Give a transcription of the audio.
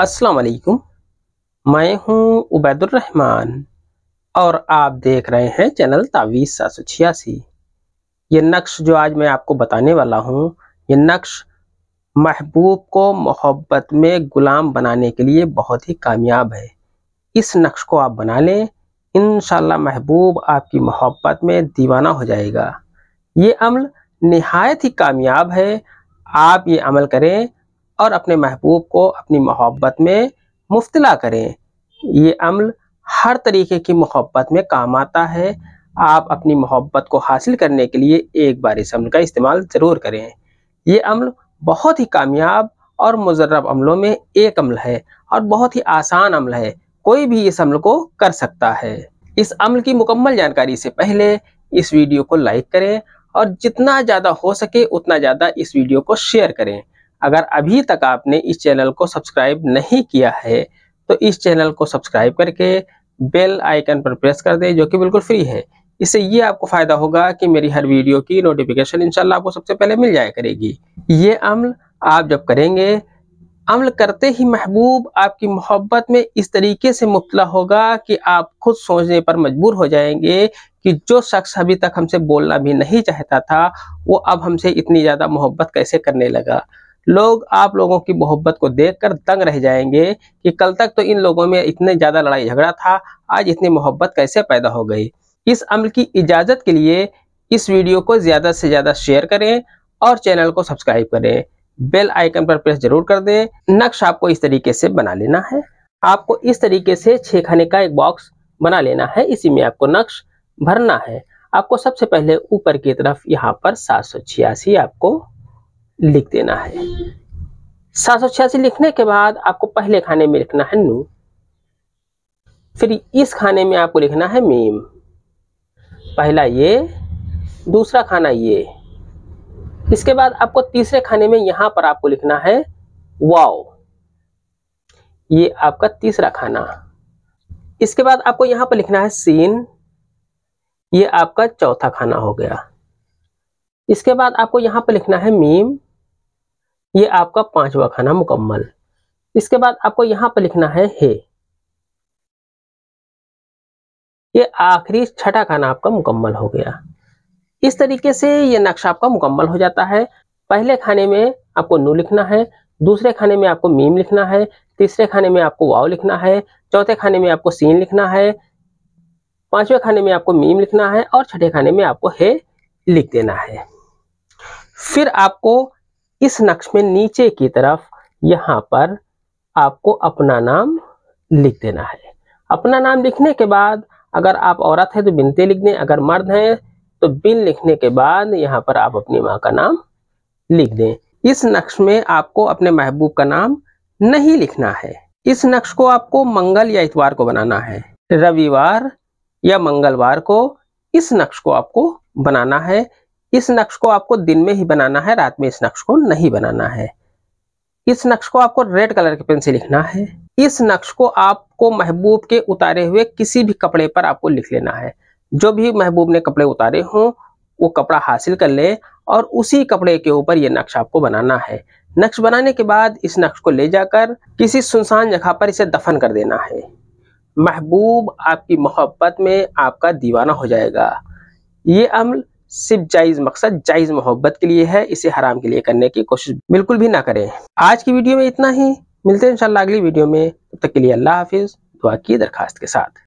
अस्सलाम वालेकुम मैं हूं उबैदुर रहमान और आप देख रहे हैं चैनल तावीज़ सात सौ छियासी ये नक्श जो आज मैं आपको बताने वाला हूं ये नक्श महबूब को मोहब्बत में ग़ुलाम बनाने के लिए बहुत ही कामयाब है इस नक्श को आप बना लें इन महबूब आपकी मोहब्बत में दीवाना हो जाएगा ये अमल नहायत ही कामयाब है आप ये अमल करें और अपने महबूब को अपनी मोहब्बत में मुफ्तला करें ये अमल हर तरीके की मोहब्बत में काम आता है आप अपनी मोहब्बत को हासिल करने के लिए एक बार इस अमल का इस्तेमाल ज़रूर करें ये अमल बहुत ही कामयाब और मुजरब अमलों में एक अमल है और बहुत ही आसान अमल है कोई भी इस अमल को कर सकता है इस अमल की मुकम्मल जानकारी से पहले इस वीडियो को लाइक करें और जितना ज़्यादा हो सके उतना ज़्यादा इस वीडियो को शेयर करें अगर अभी तक आपने इस चैनल को सब्सक्राइब नहीं किया है तो इस चैनल को सब्सक्राइब करके बेल आइकन पर प्रेस कर दें जो कि बिल्कुल फ्री है इससे ये आपको फ़ायदा होगा कि मेरी हर वीडियो की नोटिफिकेशन इंशाल्लाह आपको सबसे पहले मिल जाया करेगी ये अमल आप जब करेंगे अमल करते ही महबूब आपकी मोहब्बत में इस तरीके से मुबला होगा कि आप खुद सोचने पर मजबूर हो जाएंगे कि जो शख्स अभी तक हमसे बोलना भी नहीं चाहता था वो अब हमसे इतनी ज़्यादा मोहब्बत कैसे करने लगा लोग आप लोगों की मोहब्बत को देखकर दंग रह जाएंगे कि कल तक तो इन लोगों में इतने ज़्यादा लड़ाई झगड़ा था आज इतनी मोहब्बत कैसे पैदा हो गई इस अमल की इजाज़त के लिए इस वीडियो को ज़्यादा से ज़्यादा शेयर करें और चैनल को सब्सक्राइब करें बेल आइकन पर प्रेस जरूर कर दें नक्श आपको इस तरीके से बना लेना है आपको इस तरीके से छे खाने का एक बॉक्स बना लेना है इसी में आपको नक्श भरना है आपको सबसे पहले ऊपर की तरफ यहाँ पर सात आपको लिख देना है सात सौ छियासी लिखने के बाद आपको पहले खाने में लिखना है नू फिर इस खाने में आपको लिखना है मीम पहला ये दूसरा खाना ये इसके बाद आपको तीसरे खाने में यहां पर आपको लिखना है वाओ ये आपका तीसरा खाना इसके बाद आपको यहां पर लिखना है सीन ये आपका चौथा खाना हो गया इसके बाद आपको यहां पर लिखना है मीम ये आपका पांचवा खाना मुकम्मल इसके बाद आपको यहां पर लिखना है हे ये आखिरी छठा खाना आपका मुकम्मल हो गया इस तरीके से ये नक्शा आपका मुकम्मल हो जाता है पहले खाने में आपको नू लिखना है दूसरे खाने में आपको मीम लिखना है तीसरे खाने में आपको वाव लिखना है चौथे खाने में आपको सीन लिखना है पांचवें खाने में आपको मीम लिखना है और छठे खाने में आपको हे लिख देना है फिर आपको इस नक्श में नीचे की तरफ यहाँ पर आपको अपना नाम लिख देना है अपना नाम लिखने के बाद अगर आप औरत है तो बिनते लिख दें अगर मर्द हैं तो बिन लिखने के बाद यहाँ पर आप अपनी माँ का नाम लिख दें इस नक्श में आपको अपने महबूब का नाम नहीं लिखना है इस नक्श को आपको मंगल या इतवार को बनाना है रविवार या मंगलवार को इस नक्श को आपको बनाना है इस नक्श को आपको दिन में ही बनाना है रात में इस नक्श को नहीं बनाना है इस नक्श को आपको रेड कलर के पेन से लिखना है इस नक्श को आपको महबूब के उतारे हुए किसी भी कपड़े पर आपको लिख लेना है जो भी महबूब ने कपड़े उतारे हों वो कपड़ा हासिल कर लें और उसी कपड़े के ऊपर ये नक्श आपको बनाना है नक्श बनाने के बाद इस नक्श को ले जाकर किसी सुनसान जगह पर इसे दफन कर देना है महबूब आपकी मोहब्बत में आपका दीवाना हो जाएगा ये अमल सिर्फ जायज मकसद जायज मोहब्बत के लिए है इसे हराम के लिए करने की कोशिश बिल्कुल भी ना करें आज की वीडियो में इतना ही मिलते हैं इंशाल्लाह अगली वीडियो में तब तक के लिए अल्लाह हाफिज़ दुआ की दरखास्त के साथ